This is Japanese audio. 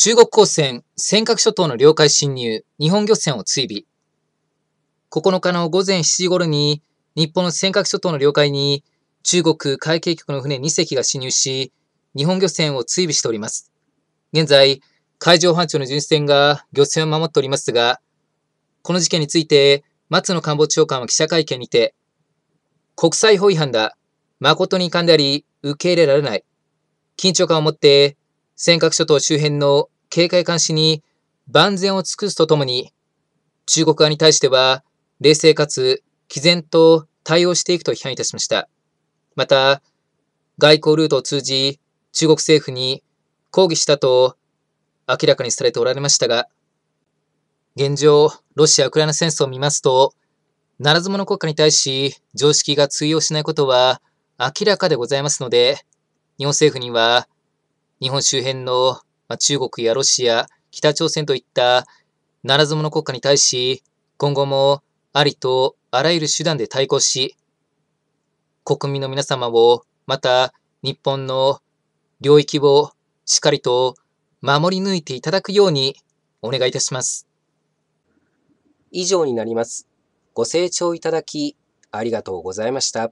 中国公船、尖閣諸島の領海侵入、日本漁船を追尾。9日の午前7時頃に、日本の尖閣諸島の領海に、中国海警局の船2隻が侵入し、日本漁船を追尾しております。現在、海上保安庁の巡視船が漁船を守っておりますが、この事件について、松野官房長官は記者会見にて、国際法違反だ。誠に遺憾であり、受け入れられない。緊張感を持って、尖閣諸島周辺の警戒監視に万全を尽くすとともに、中国側に対しては冷静かつ毅然と対応していくと批判いたしました。また、外交ルートを通じ中国政府に抗議したと明らかにされておられましたが、現状、ロシア・ウクライナ戦争を見ますと、ならず者国家に対し常識が通用しないことは明らかでございますので、日本政府には日本周辺の中国やロシア、北朝鮮といったならず者国家に対し、今後もありとあらゆる手段で対抗し、国民の皆様を、また日本の領域をしっかりと守り抜いていただくようにお願いいたします。以上になります。ご清聴いただきありがとうございました。